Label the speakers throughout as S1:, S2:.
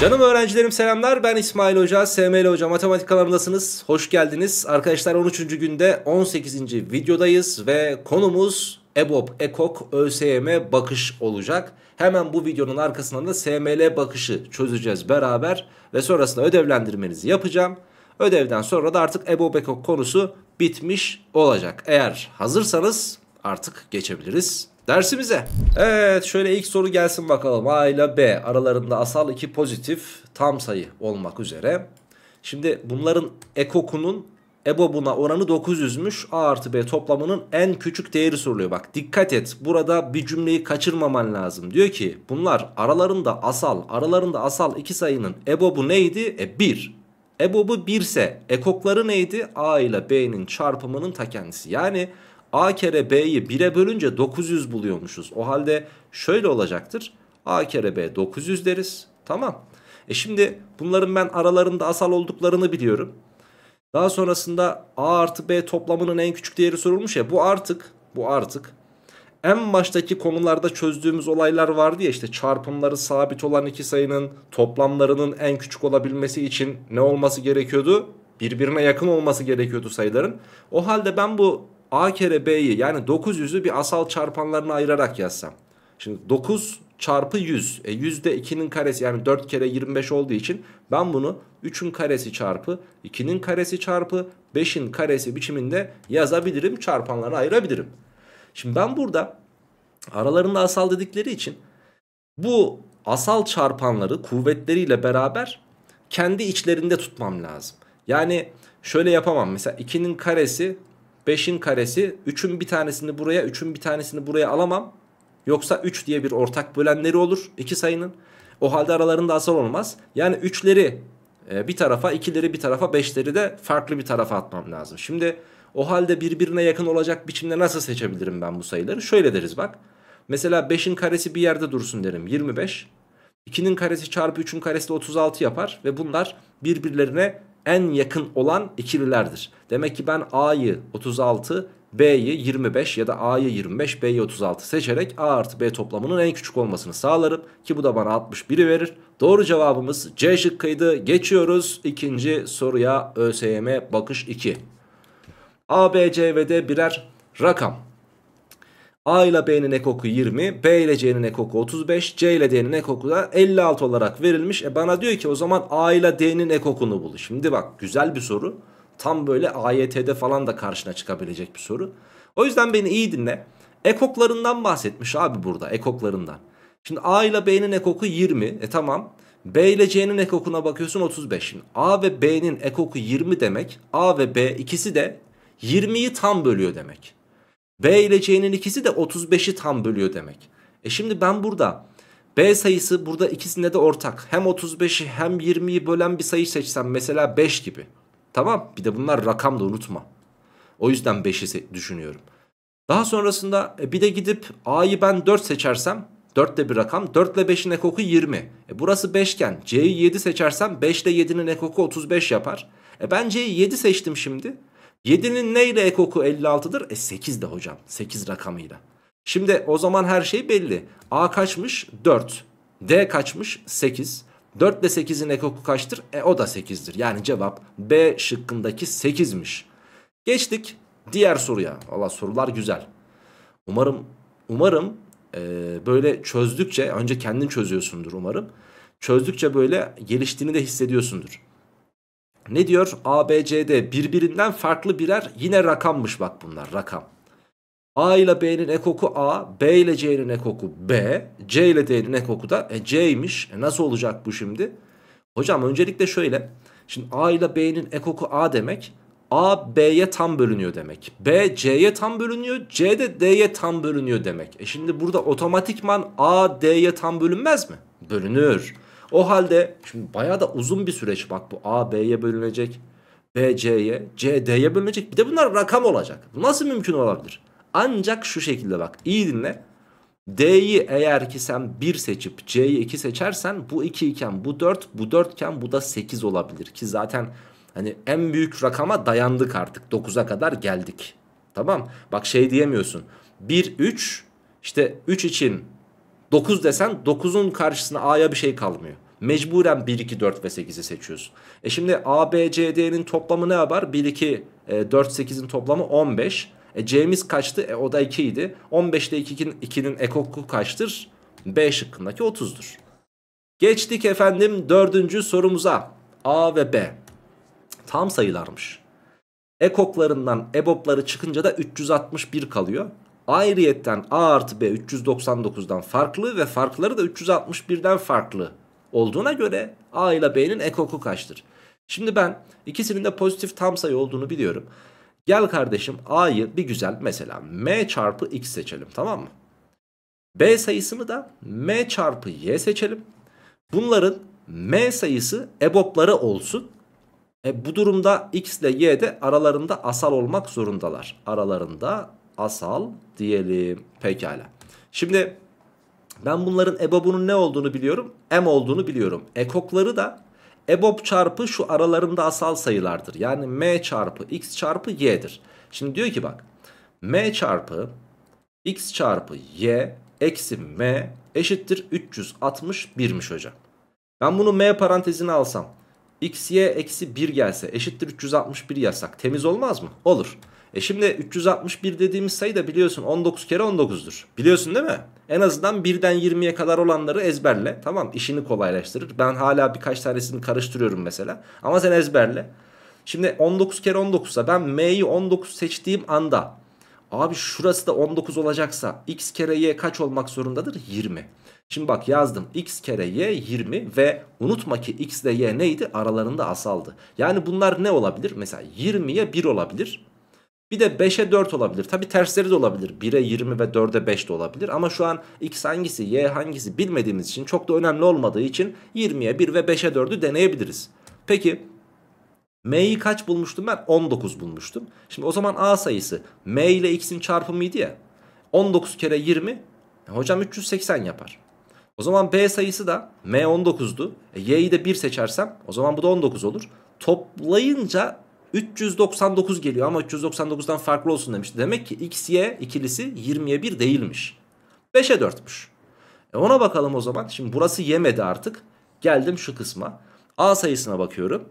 S1: Canım öğrencilerim selamlar ben İsmail Hoca, SML Hoca matematik kanalındasınız. Hoş geldiniz. Arkadaşlar 13. günde 18. videodayız ve konumuz EBOB, EKOK, ÖSYM bakış olacak. Hemen bu videonun arkasından da SML bakışı çözeceğiz beraber ve sonrasında ödevlendirmenizi yapacağım. Ödevden sonra da artık EBOB, EKOK konusu bitmiş olacak. Eğer hazırsanız artık geçebiliriz dersimize. Evet şöyle ilk soru gelsin bakalım. A ile B aralarında asal iki pozitif tam sayı olmak üzere. Şimdi bunların ekokunun EBOB'una oranı 900'müş. A artı B toplamının en küçük değeri soruluyor. Bak dikkat et burada bir cümleyi kaçırmaman lazım. Diyor ki bunlar aralarında asal aralarında asal iki sayının EBOB'u neydi? E 1. EBOB'u 1 ise ekokları neydi? A ile B'nin çarpımının ta kendisi. Yani a kere b'yi 1'e bölünce 900 buluyormuşuz. O halde şöyle olacaktır. a kere b 900 deriz. Tamam. E şimdi bunların ben aralarında asal olduklarını biliyorum. Daha sonrasında a artı b toplamının en küçük değeri sorulmuş ya. Bu artık. Bu artık en baştaki konularda çözdüğümüz olaylar vardı ya işte çarpımları sabit olan iki sayının toplamlarının en küçük olabilmesi için ne olması gerekiyordu? Birbirine yakın olması gerekiyordu sayıların. O halde ben bu A kere B'yi yani 900'ü bir asal çarpanlarına ayırarak yazsam. Şimdi 9 çarpı 100. E de 2'nin karesi yani 4 kere 25 olduğu için ben bunu 3'ün karesi çarpı 2'nin karesi çarpı 5'in karesi biçiminde yazabilirim. Çarpanlara ayırabilirim. Şimdi ben burada aralarında asal dedikleri için bu asal çarpanları kuvvetleriyle beraber kendi içlerinde tutmam lazım. Yani şöyle yapamam. Mesela 2'nin karesi 5'in karesi 3'ün bir tanesini buraya 3'ün bir tanesini buraya alamam. Yoksa 3 diye bir ortak bölenleri olur iki sayının. O halde aralarında asal olmaz. Yani 3'leri e, bir tarafa 2'leri bir tarafa 5'leri de farklı bir tarafa atmam lazım. Şimdi o halde birbirine yakın olacak biçimde nasıl seçebilirim ben bu sayıları? Şöyle deriz bak. Mesela 5'in karesi bir yerde dursun derim 25. 2'nin karesi çarpı 3'ün karesi de 36 yapar ve bunlar birbirlerine en yakın olan ikililerdir. Demek ki ben A'yı 36, B'yi 25 ya da A'yı 25, B'yi 36 seçerek A artı B toplamının en küçük olmasını sağlarım. Ki bu da bana 61'i verir. Doğru cevabımız C şıkkıydı. Geçiyoruz ikinci soruya ÖSYM bakış 2. A, B, C ve D birer rakam. A ile B'nin ekoku 20, B ile C'nin ekoku 35, C ile D'nin ekoku da 56 olarak verilmiş. E bana diyor ki o zaman A ile D'nin ekokunu bul. Şimdi bak güzel bir soru. Tam böyle AYT'de falan da karşına çıkabilecek bir soru. O yüzden beni iyi dinle. Ekoklarından bahsetmiş abi burada ekoklarından. Şimdi A ile B'nin ekoku 20. E tamam. B ile C'nin ekokuna bakıyorsun 35. Şimdi A ve B'nin ekoku 20 demek. A ve B ikisi de 20'yi tam bölüyor demek. B ile C'nin ikisi de 35'i tam bölüyor demek. E şimdi ben burada B sayısı burada ikisinde de ortak. Hem 35'i hem 20'yi bölen bir sayı seçsem mesela 5 gibi. Tamam bir de bunlar rakam da unutma. O yüzden 5'i düşünüyorum. Daha sonrasında e, bir de gidip A'yı ben 4 seçersem 4 de bir rakam 4 ile 5'in ekoku 20. E burası 5 iken C'yi 7 seçersem 5 ile 7'nin ekoku 35 yapar. E ben C'yi 7 seçtim şimdi. 7'nin neyle ekoku 56'dır? E 8 de hocam. 8 rakamıyla. Şimdi o zaman her şey belli. A kaçmış? 4. D kaçmış? 8. 4 ile 8'in ekoku kaçtır? E o da 8'dir. Yani cevap B şıkkındaki 8'miş. Geçtik diğer soruya. Valla sorular güzel. Umarım umarım e, böyle çözdükçe önce kendin çözüyorsundur umarım. Çözdükçe böyle geliştiğini de hissediyorsundur. Ne diyor? ABCD birbirinden farklı birer yine rakammış bak bunlar rakam. A ile B'nin ekoku A, B ile C'nin ekoku B, C ile D'nin ekoku da e, C'ymiş. E, nasıl olacak bu şimdi? Hocam öncelikle şöyle. Şimdi A ile B'nin ekoku A demek. A B'ye tam bölünüyor demek. B C'ye tam bölünüyor. C de D'ye tam bölünüyor demek. E şimdi burada otomatikman A D'ye tam bölünmez mi? Bölünür. O halde şimdi baya da uzun bir süreç bak bu A B'ye bölünecek. B C'ye, C D'ye bölünecek. Bir de bunlar rakam olacak. Bu nasıl mümkün olabilir? Ancak şu şekilde bak iyi dinle. D'yi eğer ki sen 1 seçip C'yi 2 seçersen bu 2 iken bu 4, bu 4 iken bu da 8 olabilir. Ki zaten hani en büyük rakama dayandık artık 9'a kadar geldik. Tamam bak şey diyemiyorsun 1, 3 işte 3 için 9 desen 9'un karşısına A'ya bir şey kalmıyor mecburen 1, 2, 4 ve 8'i seçiyorsun. E şimdi A, B, C, D'nin toplamı ne yapar? 1, 2, 4, 8'in toplamı 15. E C'miz kaçtı? E o da 2 idi. 15 ile 2'nin 2'nin ekoku kaçtır? B şıkkındaki 30'dur. Geçtik efendim dördüncü sorumuza. A ve B. Tam sayılarmış. Ekoklarından ebopları çıkınca da 361 kalıyor. Ayrıyetten A artı B 399'dan farklı ve farkları da 361'den farklı olduğuna göre A ile B'nin ekoku kaçtır? Şimdi ben ikisinin de pozitif tam sayı olduğunu biliyorum. Gel kardeşim A'yı bir güzel mesela M çarpı X seçelim tamam mı? B sayısını da M çarpı Y seçelim. Bunların M sayısı ebopları olsun. E, bu durumda X ile Y de aralarında asal olmak zorundalar. Aralarında asal diyelim. Pekala. Şimdi ben bunların ebobunun ne olduğunu biliyorum. M olduğunu biliyorum. Ekokları da EBOB çarpı şu aralarında asal sayılardır. Yani M çarpı X çarpı Y'dir. Şimdi diyor ki bak. M çarpı X çarpı Y eksi M eşittir 361'miş hocam. Ben bunu M parantezine alsam. X, Y eksi 1 gelse eşittir 361 yazsak temiz olmaz mı? Olur. E şimdi 361 dediğimiz sayı da biliyorsun 19 kere 19'dur. Biliyorsun değil mi? En azından 1'den 20'ye kadar olanları ezberle. Tamam işini kolaylaştırır. Ben hala birkaç tanesini karıştırıyorum mesela. Ama sen ezberle. Şimdi 19 kere 19 ise ben M'yi 19 seçtiğim anda abi şurası da 19 olacaksa x kere y kaç olmak zorundadır? 20. Şimdi bak yazdım x kere y 20 ve unutma ki x ile y neydi? Aralarında asaldı. Yani bunlar ne olabilir? Mesela 20'ye 1 olabilir. Bir de 5'e 4 olabilir. Tabi tersleri de olabilir. 1'e 20 ve 4'e 5 de olabilir. Ama şu an x hangisi y hangisi bilmediğimiz için çok da önemli olmadığı için 20'ye 1 ve 5'e 4'ü deneyebiliriz. Peki m'yi kaç bulmuştum ben? 19 bulmuştum. Şimdi o zaman a sayısı m ile x'in çarpımıydı ya. 19 kere 20 e, hocam 380 yapar. O zaman b sayısı da m 19'du. E, y'yi de 1 seçersem o zaman bu da 19 olur. Toplayınca 399 geliyor ama 399'dan farklı olsun demişti. Demek ki x, y ikilisi 20'ye 1 değilmiş. 5'e 4'müş. E ona bakalım o zaman. Şimdi burası yemedi artık. Geldim şu kısma. A sayısına bakıyorum.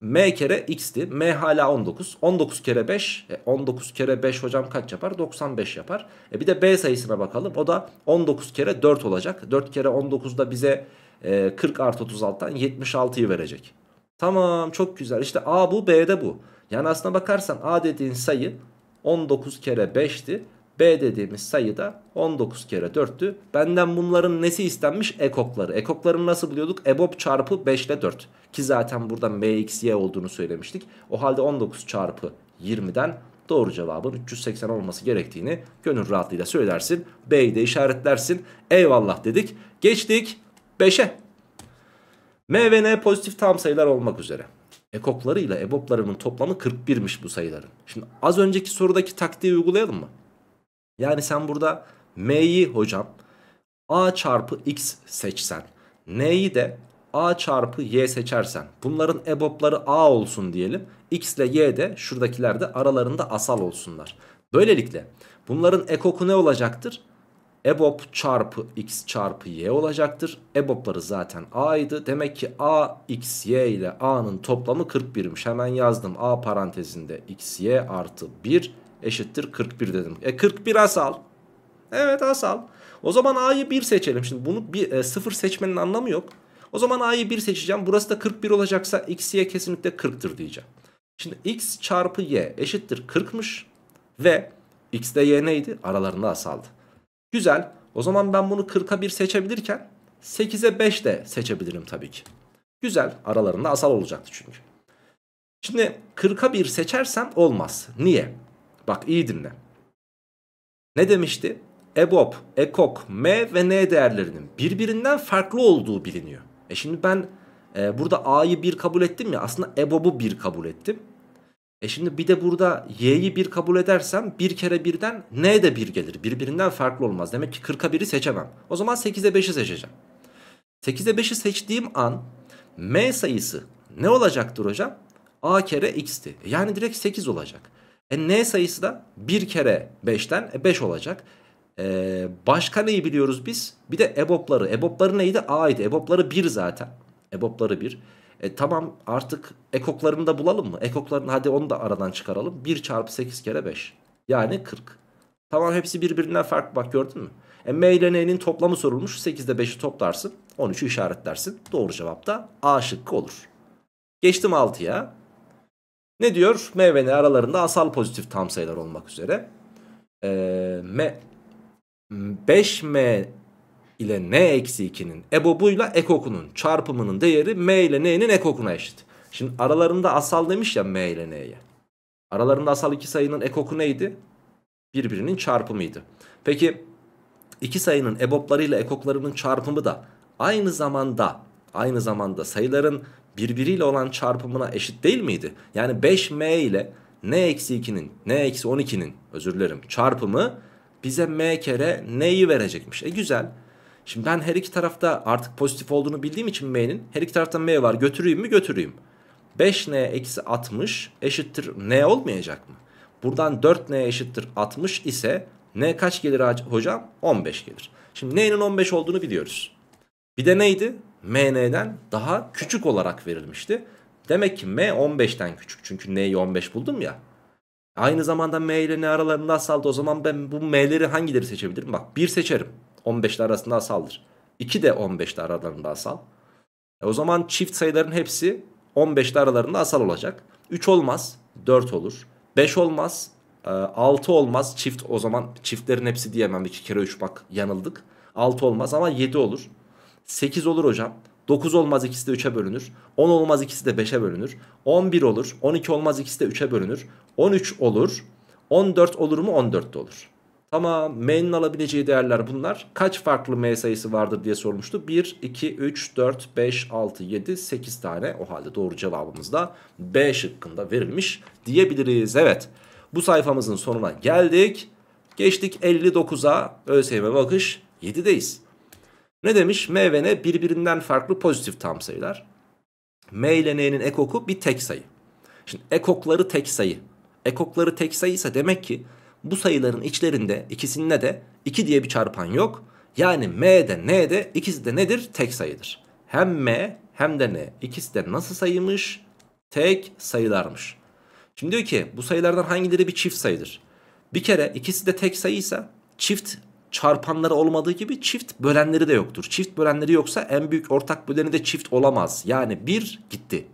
S1: M kere x'ti. M hala 19. 19 kere 5. E 19 kere 5 hocam kaç yapar? 95 yapar. E bir de B sayısına bakalım. O da 19 kere 4 olacak. 4 kere 19 da bize 40 e, artı 36'dan 76'yı verecek. Tamam çok güzel. işte A bu B'de bu. Yani aslına bakarsan A dediğin sayı 19 kere 5'ti. B dediğimiz sayı da 19 kere 4'tü. Benden bunların nesi istenmiş? Ekokları. Ekokları nasıl buluyorduk? EBOB çarpı 5 ile 4. Ki zaten burada MXY olduğunu söylemiştik. O halde 19 çarpı 20'den doğru cevabın 380 olması gerektiğini gönül rahatlığıyla söylersin. B'yi de işaretlersin. Eyvallah dedik. Geçtik 5'e. M ve N pozitif tam sayılar olmak üzere. Ekoklarıyla eboplarının toplamı 41'miş bu sayıların. Şimdi az önceki sorudaki taktiği uygulayalım mı? Yani sen burada M'yi hocam A çarpı X seçsen. N'yi de A çarpı Y seçersen. Bunların ebopları A olsun diyelim. X ile Y de şuradakiler de aralarında asal olsunlar. Böylelikle bunların ekoku ne olacaktır? EBOB çarpı x çarpı y olacaktır. EBOB'ları zaten a'ydı. Demek ki a x y ile a'nın toplamı 41'miş. Hemen yazdım. a parantezinde x y artı 1 eşittir 41 dedim. E 41 asal. Evet asal. O zaman a'yı 1 seçelim. Şimdi bunu bir, e, 0 seçmenin anlamı yok. O zaman a'yı 1 seçeceğim. Burası da 41 olacaksa x y kesinlikle 40'tır diyeceğim. Şimdi x çarpı y eşittir 40'mış. Ve x de y neydi? Aralarında asaldı. Güzel. O zaman ben bunu 40'a 1 seçebilirken 8'e 5 de seçebilirim tabii ki. Güzel. Aralarında asal olacaktı çünkü. Şimdi 40'a 1 seçersem olmaz. Niye? Bak iyi dinle. Ne demişti? EBOB, EKOK, M ve N değerlerinin birbirinden farklı olduğu biliniyor. E şimdi ben e, burada A'yı 1 kabul ettim ya aslında EBOB'u 1 kabul ettim. E şimdi bir de burada y'yi 1 kabul edersem 1 kere 1'den n de 1 gelir. Birbirinden farklı olmaz. Demek ki 40'a 1'i seçemem. O zaman 8'e 5'i seçeceğim. 8'e 5'i seçtiğim an m sayısı ne olacaktır hocam? a kere x'ti. E yani direkt 8 olacak. E n sayısı da 1 kere 5'ten 5 e olacak. E, başka neyi biliyoruz biz? Bir de ebopları. Ebopları neydi? a idi. Ebopları 1 zaten. Ebopları 1. E, tamam artık ekoklarını da bulalım mı? Ekoklarını hadi onu da aradan çıkaralım. 1 çarpı 8 kere 5. Yani 40. Tamam hepsi birbirinden farklı bak gördün mü? E, M ile N'nin toplamı sorulmuş. 8'de 5'i toplarsın. 13'ü işaretlersin. Doğru cevap da A şıkkı olur. Geçtim 6'ya. Ne diyor? M ve N aralarında asal pozitif tam sayılar olmak üzere. E, M 5M ile n eksi 2'nin ebobuyla ekokunun çarpımının değeri m ile n'nin ekokuna eşit. Şimdi aralarında asal demiş ya m ile n'ye. Aralarında asal iki sayının ekoku neydi? Birbirinin çarpımıydı. Peki iki sayının eboplarıyla ekoklarının çarpımı da aynı zamanda aynı zamanda sayıların birbiriyle olan çarpımına eşit değil miydi? Yani 5m ile n-2'nin n-12'nin özür dilerim çarpımı bize m kere n'yi verecekmiş. E güzel. Şimdi ben her iki tarafta artık pozitif olduğunu bildiğim için m'nin her iki tarafta m var götüreyim mi götüreyim. 5n eksi 60 eşittir n olmayacak mı? Buradan 4n eşittir 60 ise n kaç gelir hocam? 15 gelir. Şimdi n'nin 15 olduğunu biliyoruz. Bir de neydi? mn'den daha küçük olarak verilmişti. Demek ki m 15'ten küçük. Çünkü n'yi 15 buldum ya. Aynı zamanda m ile n aralarında saldı. O zaman ben bu m'leri hangileri seçebilirim? Bak 1 seçerim. 15'li arasında asaldır. 2 de 15'li aralarında asal. E o zaman çift sayıların hepsi 15'li aralarında asal olacak. 3 olmaz 4 olur. 5 olmaz 6 e, olmaz çift o zaman çiftlerin hepsi diyemem 2 kere 3 bak yanıldık. 6 olmaz ama 7 olur. 8 olur hocam. 9 olmaz ikisi de 3'e bölünür. 10 olmaz ikisi de 5'e bölünür. 11 olur. 12 olmaz ikisi de 3'e bölünür. 13 olur. 14 olur mu? 14 de olur. Tamam m'nin alabileceği değerler bunlar. Kaç farklı m sayısı vardır diye sormuştu. 1, 2, 3, 4, 5, 6, 7, 8 tane. O halde doğru cevabımız da B şıkkında verilmiş diyebiliriz. Evet bu sayfamızın sonuna geldik. Geçtik 59'a ÖSYM bakış 7'deyiz. Ne demiş? M ve N birbirinden farklı pozitif tam sayılar. M ile N'nin ekoku bir tek sayı. Şimdi ekokları tek sayı. Ekokları tek sayı ise demek ki bu sayıların içlerinde ikisinde de 2 diye bir çarpan yok. Yani M'de N'de ikisi de nedir? Tek sayıdır. Hem M hem de N ikisi de nasıl sayıymış? Tek sayılarmış. Şimdi diyor ki bu sayılardan hangileri bir çift sayıdır? Bir kere ikisi de tek sayıysa çift çarpanları olmadığı gibi çift bölenleri de yoktur. Çift bölenleri yoksa en büyük ortak böleni de çift olamaz. Yani 1 gitti.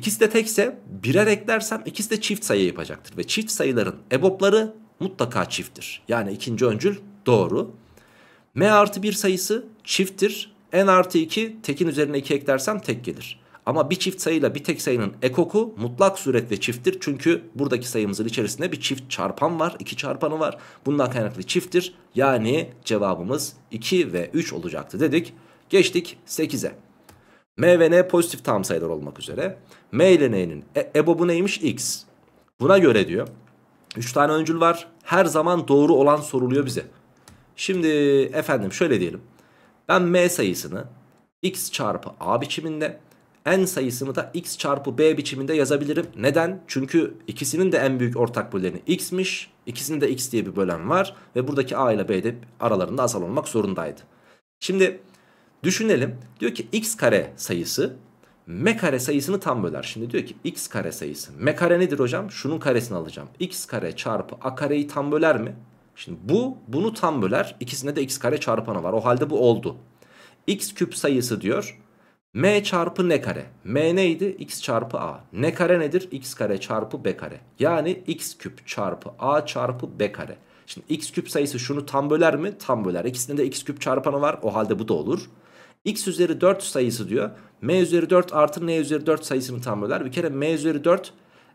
S1: İkisi de tekse birer eklersem ikisi de çift sayı yapacaktır. Ve çift sayıların ebopları mutlaka çifttir. Yani ikinci öncül doğru. M artı 1 sayısı çifttir. N artı 2 tekin üzerine 2 eklersem tek gelir. Ama bir çift sayıyla bir tek sayının ekoku mutlak suretle çifttir. Çünkü buradaki sayımızın içerisinde bir çift çarpan var. iki çarpanı var. Bundan kaynaklı çifttir. Yani cevabımız 2 ve 3 olacaktı dedik. Geçtik 8'e. M ve N pozitif tam sayılar olmak üzere. M ile N'nin e, ebobu neymiş? X. Buna göre diyor. 3 tane öncül var. Her zaman doğru olan soruluyor bize. Şimdi efendim şöyle diyelim. Ben M sayısını X çarpı A biçiminde N sayısını da X çarpı B biçiminde yazabilirim. Neden? Çünkü ikisinin de en büyük ortak böleni X'miş. İkisinin de X diye bir bölen var. Ve buradaki A ile B de aralarında azal olmak zorundaydı. Şimdi Düşünelim. Diyor ki x kare sayısı m kare sayısını tam böler. Şimdi diyor ki x kare sayısı. M kare nedir hocam? Şunun karesini alacağım. x kare çarpı a kareyi tam böler mi? Şimdi bu bunu tam böler. İkisinde de x kare çarpanı var. O halde bu oldu. x küp sayısı diyor. m çarpı ne kare? m neydi? x çarpı a. Ne kare nedir? x kare çarpı b kare. Yani x küp çarpı a çarpı b kare. Şimdi x küp sayısı şunu tam böler mi? Tam böler. İkisinde de x küp çarpanı var. O halde bu da olur x üzeri 4 sayısı diyor. m üzeri 4 artı n üzeri 4 sayısını tam böler. Bir kere m üzeri 4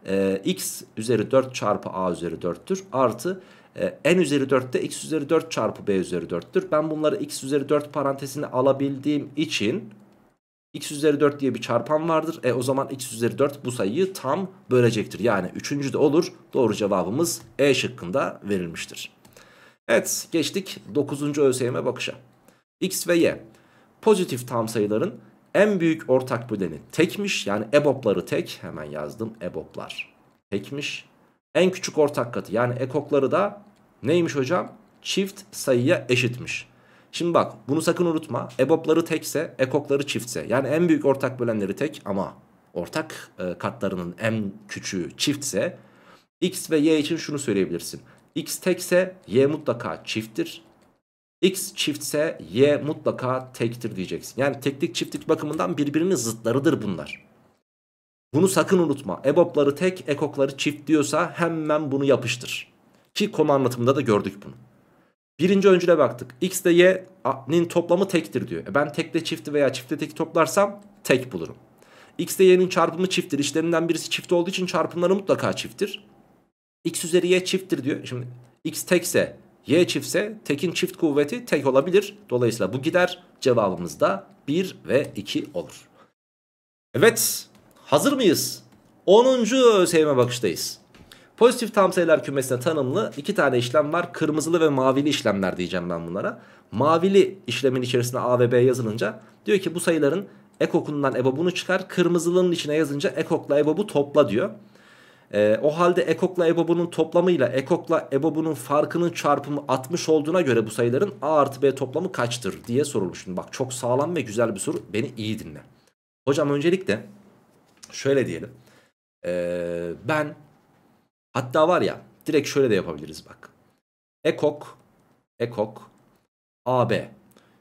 S1: e, x üzeri 4 çarpı a üzeri 4'tür. Artı e, n üzeri 4 de x üzeri 4 çarpı b üzeri 4'tür. Ben bunları x üzeri 4 parantezine alabildiğim için x üzeri 4 diye bir çarpan vardır. E o zaman x üzeri 4 bu sayıyı tam bölecektir. Yani üçüncü de olur. Doğru cevabımız E şıkkında verilmiştir. Evet geçtik 9. ÖSYM bakışa. X ve Y. Pozitif tam sayıların en büyük ortak böleni tekmiş. Yani EBOPLarı tek. Hemen yazdım. EBOPLAR. tekmiş. En küçük ortak katı yani ekokları da neymiş hocam? Çift sayıya eşitmiş. Şimdi bak bunu sakın unutma. EBOPLarı tekse ekokları çiftse. Yani en büyük ortak bölenleri tek ama ortak e, katlarının en küçüğü çiftse x ve y için şunu söyleyebilirsin. x tekse y mutlaka çifttir. X çiftse Y mutlaka tektir diyeceksin. Yani teklik çiftlik bakımından birbirinin zıtlarıdır bunlar. Bunu sakın unutma. EBOB'ları tek, ekokları çift diyorsa hemen bunu yapıştır. Ki konu anlatımında da gördük bunu. Birinci öncüle baktık. X ile Y'nin toplamı tektir diyor. E ben tekle çifti veya çiftle teki toplarsam tek bulurum. X ile Y'nin çarpımı çifttir. İşlerinden birisi çift olduğu için çarpımları mutlaka çifttir. X üzeri Y çifttir diyor. Şimdi X tekse Y çiftse tekin çift kuvveti tek olabilir. Dolayısıyla bu gider. Cevabımız da 1 ve 2 olur. Evet hazır mıyız? 10. ÖSYM bakıştayız. Pozitif tam sayılar kümesine tanımlı iki tane işlem var. Kırmızılı ve mavili işlemler diyeceğim ben bunlara. Mavili işlemin içerisinde A ve B yazılınca diyor ki bu sayıların ekokundan ebobunu çıkar. Kırmızılının içine yazınca ekokla ebobu topla diyor. E, o halde Ekok'la Ebob'unun toplamıyla Ekok'la Ebob'unun farkının çarpımı 60 olduğuna göre bu sayıların A artı B toplamı kaçtır diye sorulmuş. Şimdi bak çok sağlam ve güzel bir soru. Beni iyi dinle. Hocam öncelikle şöyle diyelim. E, ben hatta var ya direkt şöyle de yapabiliriz bak. Ekok, Ekok, AB.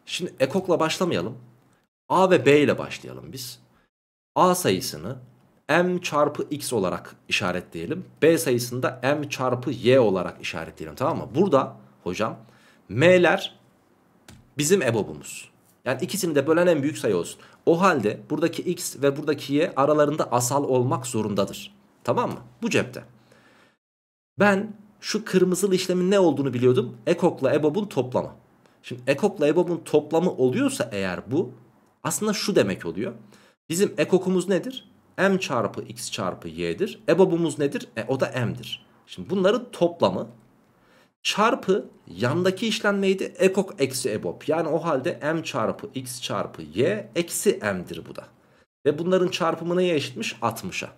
S1: Şimdi Ekok'la başlamayalım. A ve B ile başlayalım biz. A sayısını m çarpı x olarak işaretleyelim. B sayısında m çarpı y olarak işaretleyelim tamam mı? Burada hocam m'ler bizim ebobumuz. Yani ikisini de bölen en büyük sayı olsun. O halde buradaki x ve buradaki y aralarında asal olmak zorundadır. Tamam mı? Bu cepte. Ben şu kırmızılı işlemin ne olduğunu biliyordum. Ekok'la EBOB'un toplamı. Şimdi Ekok'la EBOB'un toplamı oluyorsa eğer bu aslında şu demek oluyor. Bizim Ekok'umuz nedir? m çarpı x çarpı y'dir. EBOB'umuz nedir? E, o da m'dir. Şimdi bunların toplamı çarpı yandaki işlem neydi? Ekok eksi EBOB. Yani o halde m çarpı x çarpı y eksi m'dir bu da. Ve bunların çarpımı neye eşitmiş? 60'a.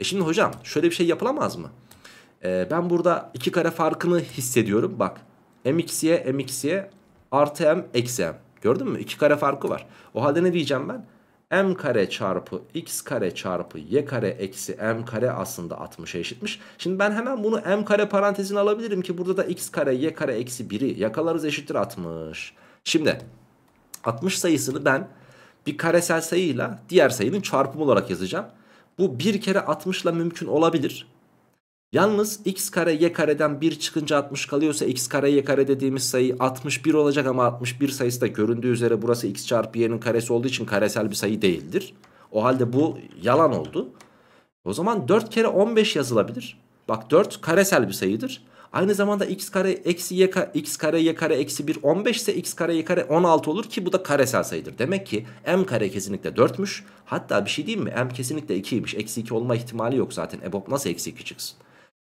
S1: E şimdi hocam şöyle bir şey yapılamaz mı? E, ben burada iki kare farkını hissediyorum. Bak mxy mxy artı m eksi m. Gördün mü? İki kare farkı var. O halde ne diyeceğim ben? m kare çarpı x kare çarpı y kare eksi m kare aslında 60'a eşitmiş. Şimdi ben hemen bunu m kare parantezine alabilirim ki burada da x kare y kare eksi 1'i yakalarız eşittir 60. Şimdi 60 sayısını ben bir karesel sayıyla diğer sayının çarpımı olarak yazacağım. Bu bir kere 60 ile mümkün olabilir. Yalnız x kare y kareden 1 çıkınca 60 kalıyorsa x kare y kare dediğimiz sayı 61 olacak ama 61 sayısı da göründüğü üzere burası x çarpı y'nin karesi olduğu için karesel bir sayı değildir. O halde bu yalan oldu. O zaman 4 kere 15 yazılabilir. Bak 4 karesel bir sayıdır. Aynı zamanda x kare eksi y kare x kare y kare eksi 1 15 ise x kare y kare 16 olur ki bu da karesel sayıdır. Demek ki m kare kesinlikle 4'müş. Hatta bir şey diyeyim mi? m kesinlikle 2'ymiş. Eksi 2 olma ihtimali yok zaten. EBOB nasıl eksi 2 çıksın?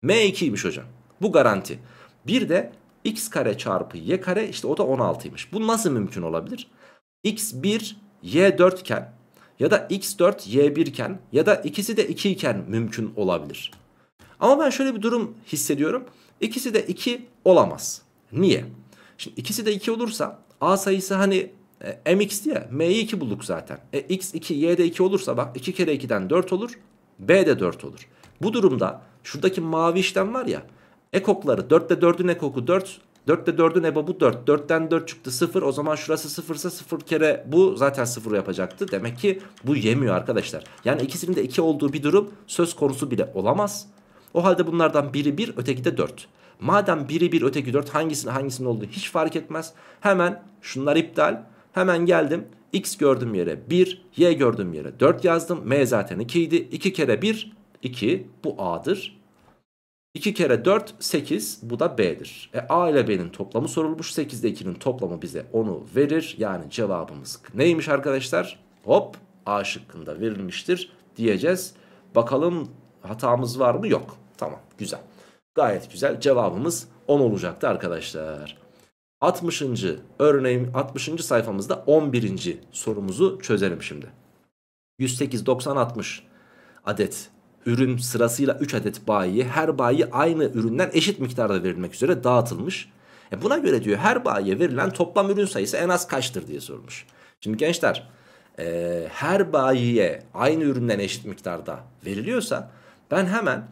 S1: M2'ymiş hocam. Bu garanti. Bir de x kare çarpı y kare işte o da 16'ymış. Bu nasıl mümkün olabilir? x1 y4 iken ya da x4 y1 iken ya da ikisi de 2 iken mümkün olabilir. Ama ben şöyle bir durum hissediyorum. İkisi de 2 olamaz. Niye? Şimdi ikisi de 2 olursa a sayısı hani e, mx diye m'yi 2 bulduk zaten. E, x 2 y de 2 olursa bak 2 kere 2'den 4 olur. b de 4 olur. Bu durumda Şuradaki mavi işlem var ya. Ekokları 4'te 4'ün ekoku 4. 4'te 4'ün ebabu 4. 4'ten 4 çıktı 0. O zaman şurası 0 ise 0 kere bu zaten 0 yapacaktı. Demek ki bu yemiyor arkadaşlar. Yani ikisinin de 2 olduğu bir durum söz konusu bile olamaz. O halde bunlardan biri 1 öteki de 4. Madem biri 1 öteki 4 hangisinin hangisinin olduğu hiç fark etmez. Hemen şunlar iptal. Hemen geldim. X gördüğüm yere 1, Y gördüğüm yere 4 yazdım. M zaten 2 idi. 2 kere 1, 2. Bu A'dır. 2 kere 4 8 bu da B'dir. E, A ile B'nin toplamı sorulmuş. 8 ile 2'nin toplamı bize onu verir. Yani cevabımız neymiş arkadaşlar? Hop A şıkkında verilmiştir diyeceğiz. Bakalım hatamız var mı? Yok. Tamam güzel. Gayet güzel cevabımız 10 olacaktı arkadaşlar. 60. örneğim 60. sayfamızda 11. sorumuzu çözelim şimdi. 108 90 60 adet ürün sırasıyla 3 adet bayi her bayi aynı üründen eşit miktarda verilmek üzere dağıtılmış. E buna göre diyor her bayiye verilen toplam ürün sayısı en az kaçtır diye sormuş. Şimdi gençler e, her bayiye aynı üründen eşit miktarda veriliyorsa ben hemen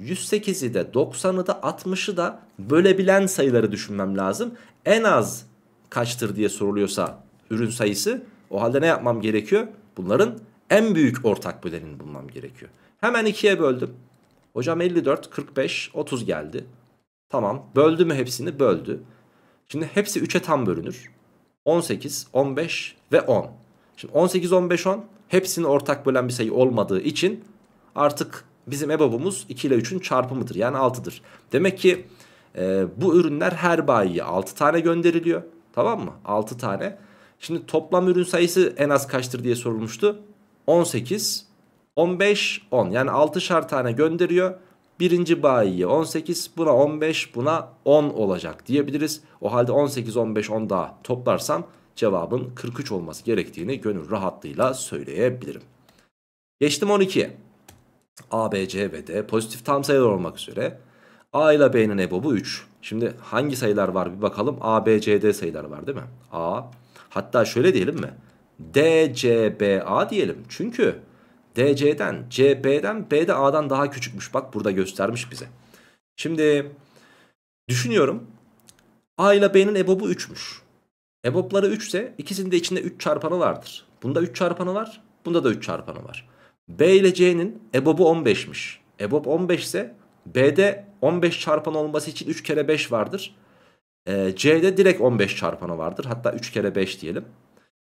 S1: 108'i de 90'ı da 60'ı da bölebilen sayıları düşünmem lazım. En az kaçtır diye soruluyorsa ürün sayısı o halde ne yapmam gerekiyor? Bunların en büyük ortak bölenini bulmam gerekiyor. Hemen 2'ye böldüm. Hocam 54, 45, 30 geldi. Tamam. Böldü mü hepsini? Böldü. Şimdi hepsi 3'e tam bölünür. 18, 15 ve 10. Şimdi 18, 15, 10 hepsini ortak bölen bir sayı olmadığı için artık bizim ebabımız 2 ile 3'ün çarpımıdır. Yani 6'dır. Demek ki e, bu ürünler her bayiye 6 tane gönderiliyor. Tamam mı? 6 tane. Şimdi toplam ürün sayısı en az kaçtır diye sorulmuştu. 18, 15, 10 yani 6'şar tane gönderiyor. Birinci bayiye 18 buna 15 buna 10 olacak diyebiliriz. O halde 18, 15, 10 daha toplarsam cevabın 43 olması gerektiğini gönül rahatlığıyla söyleyebilirim. Geçtim 12'ye. A, B, C ve D pozitif tam sayılar olmak üzere. A ile B'nin ebobu 3. Şimdi hangi sayılar var bir bakalım. A, B, C, D sayılar var değil mi? A. Hatta şöyle diyelim mi? D, C, B, A diyelim. Çünkü DC'den, CB'den, B'de A'dan daha küçükmüş. Bak burada göstermiş bize. Şimdi düşünüyorum. A ile B'nin ebobu 3'müş. Ebobları 3 ise ikisinin de içinde 3 çarpanı vardır. Bunda 3 çarpanı var. Bunda da 3 çarpanı var. B ile C'nin ebobu 15'miş. Ebob 15 ise B'de 15 çarpan olması için 3 kere 5 vardır. E, C'de direkt 15 çarpanı vardır. Hatta 3 kere 5 diyelim.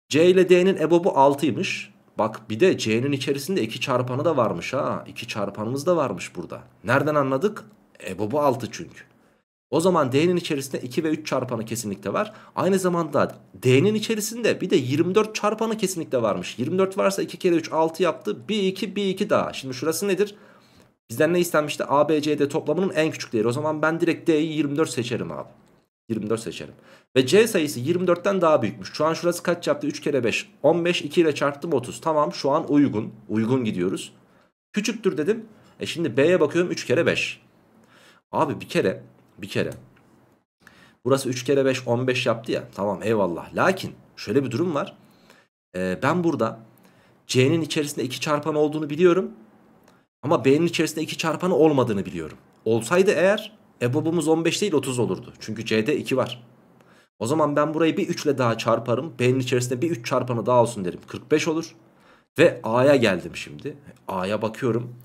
S1: C ile D'nin ebobu 6'ymış. Bak bir de C'nin içerisinde 2 çarpanı da varmış ha. 2 çarpanımız da varmış burada. Nereden anladık? E bu bu 6 çünkü. O zaman D'nin içerisinde 2 ve 3 çarpanı kesinlikle var. Aynı zamanda D'nin içerisinde bir de 24 çarpanı kesinlikle varmış. 24 varsa 2 kere 3 6 yaptı. 1 2 1 2 daha. Şimdi şurası nedir? Bizden ne istenmişti? ABCD toplamının en küçük değeri. O zaman ben direkt D'yi 24 seçerim abi. 24 seçerim. Ve C sayısı 24'ten daha büyükmüş. Şu an şurası kaç yaptı? 3 kere 5. 15 2 ile çarptım 30. Tamam şu an uygun. Uygun gidiyoruz. Küçüktür dedim. E şimdi B'ye bakıyorum 3 kere 5. Abi bir kere bir kere. Burası 3 kere 5 15 yaptı ya. Tamam eyvallah. Lakin şöyle bir durum var. Ee, ben burada C'nin içerisinde 2 çarpan olduğunu biliyorum. Ama B'nin içerisinde 2 çarpanı olmadığını biliyorum. Olsaydı eğer EBOB'umuz 15 değil 30 olurdu. Çünkü C'de 2 var. O zaman ben burayı bir 3 ile daha çarparım. B'nin içerisinde bir 3 çarpanı daha olsun derim. 45 olur. Ve A'ya geldim şimdi. A'ya bakıyorum.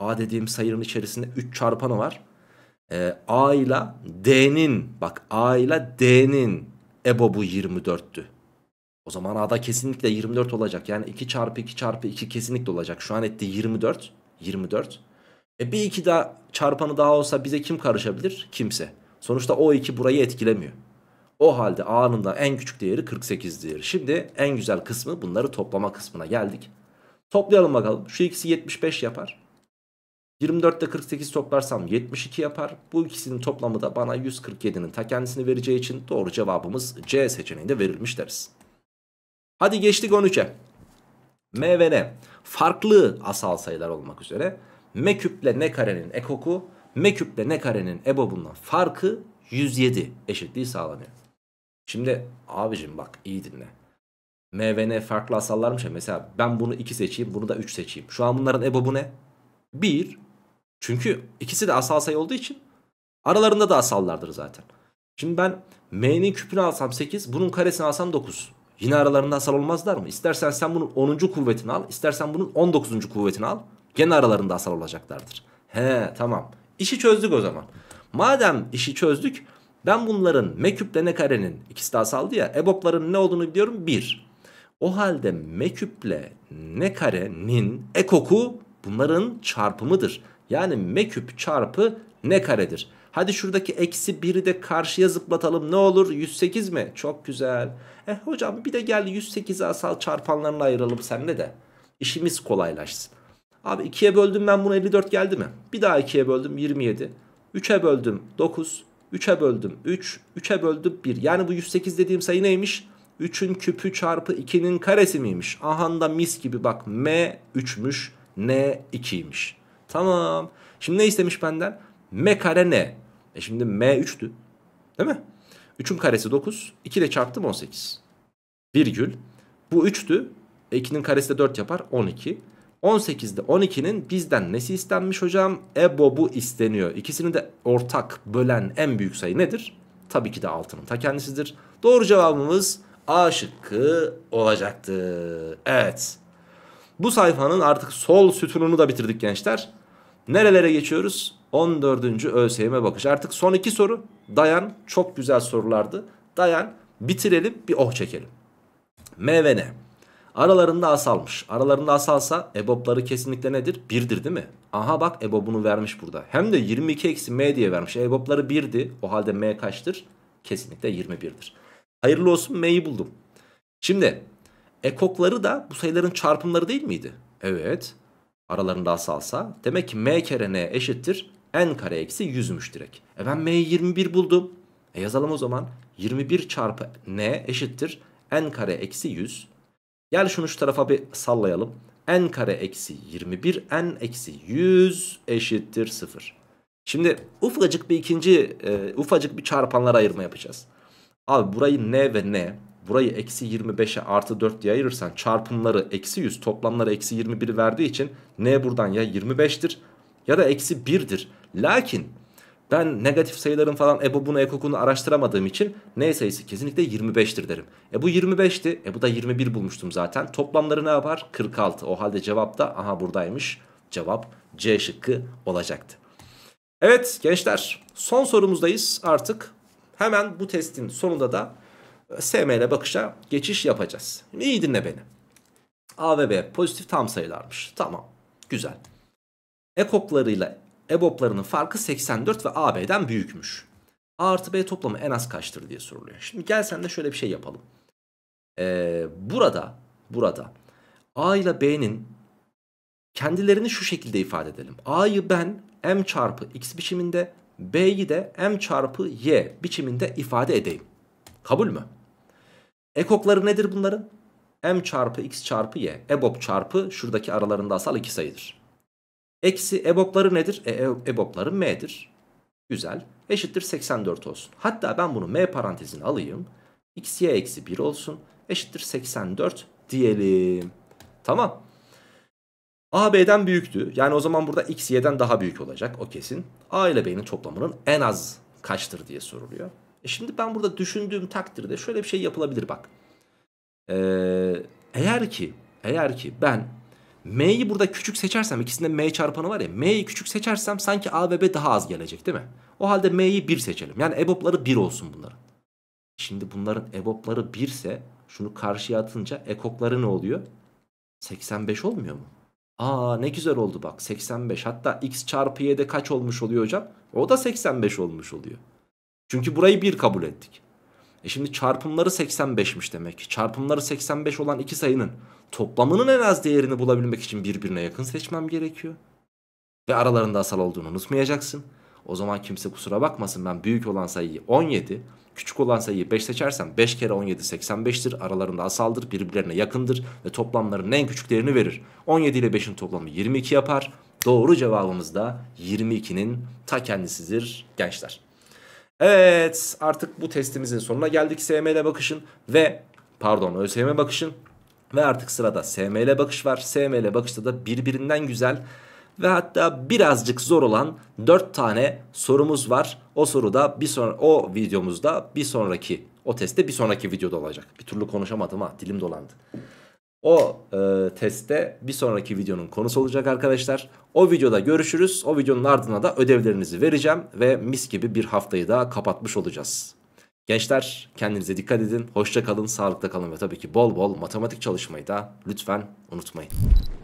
S1: A dediğim sayının içerisinde 3 çarpanı var. Ee, A ile D'nin bak A ile D'nin EBOB'u 24'tü. O zaman A'da kesinlikle 24 olacak. Yani 2 çarpı 2 çarpı 2 kesinlikle olacak. Şu an etti 24. 24. E bir iki daha çarpanı daha olsa bize kim karışabilir? Kimse. Sonuçta o iki burayı etkilemiyor. O halde A'nın da en küçük değeri 48'dir. Şimdi en güzel kısmı bunları toplama kısmına geldik. Toplayalım bakalım. Şu ikisi 75 yapar. 24 ile 48 toplarsam 72 yapar. Bu ikisinin toplamı da bana 147'nin ta kendisini vereceği için doğru cevabımız C seçeneğinde verilmiş deriz. Hadi geçtik 13'e. M ve N farklı asal sayılar olmak üzere M küple ne karenin ekoku M küple ne karenin ebobundan farkı 107 eşitliği sağlanıyor. Şimdi abicim bak iyi dinle. M ve N farklı asallarmış ya. Mesela ben bunu 2 seçeyim bunu da 3 seçeyim. Şu an bunların ebobu ne? 1. Çünkü ikisi de asal sayı olduğu için aralarında da asallardır zaten. Şimdi ben M'nin küpünü alsam 8 bunun karesini alsam 9. Yine aralarında asal olmazlar mı? İstersen sen bunun 10. kuvvetini al istersen bunun 19. kuvvetini al. Gene aralarında asal olacaklardır. He tamam. İşi çözdük o zaman. Madem işi çözdük ben bunların meküple ne karenin ikisi de asaldı ya ebopların ne olduğunu biliyorum 1. O halde meküple ne karenin ekoku bunların çarpımıdır. Yani küp çarpı ne karedir. Hadi şuradaki eksi 1'i de karşıya zıplatalım ne olur 108 mi? Çok güzel. Eh hocam bir de gel 108'i asal çarpanlarına ayıralım senle de. İşimiz kolaylaşsın. Abi 2'ye böldüm ben bunu 54 geldi mi? Bir daha 2'ye böldüm 27. 3'e böldüm 9. 3'e böldüm 3. 3'e böldüm 1. Yani bu 108 dediğim sayı neymiş? 3'ün küpü çarpı 2'nin karesi miymiş? Ahanda mis gibi bak M 3'müş N 2'ymiş. Tamam. Şimdi ne istemiş benden? M kare N. E şimdi M 3'tü. Değil mi? 3'ün karesi 9. 2 ile çarptım 18. Virgül. Bu 3'tü. E 2'nin karesi de 4 yapar 12. 18'de 12'nin bizden nesi istenmiş hocam? EBOB'u isteniyor. İkisini de ortak bölen en büyük sayı nedir? Tabii ki de 6'nın ta kendisidir. Doğru cevabımız A şıkkı olacaktı. Evet. Bu sayfanın artık sol sütununu da bitirdik gençler. Nerelere geçiyoruz? 14. ÖSYM bakış. Artık son iki soru. Dayan çok güzel sorulardı. Dayan bitirelim bir oh çekelim. M ve N. Aralarında asalmış. Aralarında asalsa ebobları kesinlikle nedir? 1'dir değil mi? Aha bak ebobunu vermiş burada. Hem de 22 eksi m diye vermiş. Ebobları 1'di. O halde m kaçtır? Kesinlikle 21'dir. Hayırlı olsun m'yi buldum. Şimdi ekokları da bu sayıların çarpımları değil miydi? Evet. Aralarında asalsa. Demek ki m kere n eşittir. n kare eksi 100'müş direkt. E ben m'yi 21 buldum. E yazalım o zaman. 21 çarpı n eşittir. n kare eksi 100 Gel şunu şu tarafa bir sallayalım. n kare eksi 21 n eksi 100 eşittir 0. Şimdi ufacık bir ikinci e, ufacık bir çarpanlar ayırma yapacağız. Abi burayı n ve n burayı eksi 25'e artı 4 diye ayırırsan çarpımları eksi 100 toplamları eksi 21 verdiği için n buradan ya 25'tir ya da eksi 1'dir. Lakin ben negatif sayıların falan ebobunu ekokunu araştıramadığım için ne sayısı kesinlikle 25'tir derim. E bu 25'ti. E bu da 21 bulmuştum zaten. Toplamları ne yapar? 46. O halde cevap da aha buradaymış. Cevap C şıkkı olacaktı. Evet gençler son sorumuzdayız artık. Hemen bu testin sonunda da e, SML bakışa geçiş yapacağız. İyi dinle beni. A ve B pozitif tam sayılarmış. Tamam. Güzel. Ekoklarıyla EBOB'larının farkı 84 ve AB'den büyükmüş. A artı B toplamı en az kaçtır diye soruluyor. Şimdi gel sen de şöyle bir şey yapalım. Ee, burada, burada A ile B'nin kendilerini şu şekilde ifade edelim. A'yı ben m çarpı x biçiminde, B'yi de m çarpı y biçiminde ifade edeyim. Kabul mü? Ekokları nedir bunların? m çarpı x çarpı y. EBOB çarpı şuradaki aralarında asal iki sayıdır. Eksi EBOB'ları nedir? E, e EBOB'ları M'dir. Güzel. Eşittir 84 olsun. Hatta ben bunu M parantezine alayım. X'ye eksi 1 olsun. Eşittir 84 diyelim. Tamam. A B'den büyüktü. Yani o zaman burada X Y'den daha büyük olacak. O kesin. A ile B'nin toplamının en az kaçtır diye soruluyor. E şimdi ben burada düşündüğüm takdirde şöyle bir şey yapılabilir bak. Ee, eğer ki eğer ki ben M'yi burada küçük seçersem ikisinde M çarpanı var ya M'yi küçük seçersem sanki A ve B daha az gelecek değil mi? O halde M'yi 1 seçelim. Yani EBOB'ları 1 olsun bunların. Şimdi bunların EBOB'ları 1 ise şunu karşıya atınca ekokları ne oluyor? 85 olmuyor mu? Aa ne güzel oldu bak 85 hatta x çarpı y de kaç olmuş oluyor hocam? O da 85 olmuş oluyor. Çünkü burayı 1 kabul ettik. E şimdi çarpımları 85'miş demek ki. Çarpımları 85 olan iki sayının toplamının en az değerini bulabilmek için birbirine yakın seçmem gerekiyor. Ve aralarında asal olduğunu unutmayacaksın. O zaman kimse kusura bakmasın ben büyük olan sayıyı 17, küçük olan sayıyı 5 seçersem 5 kere 17 85'tir. Aralarında asaldır, birbirlerine yakındır ve toplamların en küçük değerini verir. 17 ile 5'in toplamı 22 yapar. Doğru cevabımız da 22'nin ta kendisidir gençler. Evet artık bu testimizin sonuna geldik SML bakışın ve pardon ÖSYM bakışın ve artık sırada SML bakış var. SML bakışta da birbirinden güzel ve hatta birazcık zor olan 4 tane sorumuz var. O soru da bir sonra o videomuzda bir sonraki o testte bir sonraki videoda olacak. Bir türlü konuşamadım ha dilim dolandı. O e, testte bir sonraki videonun konusu olacak arkadaşlar. O videoda görüşürüz. O videonun ardına da ödevlerinizi vereceğim ve mis gibi bir haftayı da kapatmış olacağız. Gençler kendinize dikkat edin. Hoşça kalın, sağlıkta kalın ve tabii ki bol bol matematik çalışmayı da lütfen unutmayın.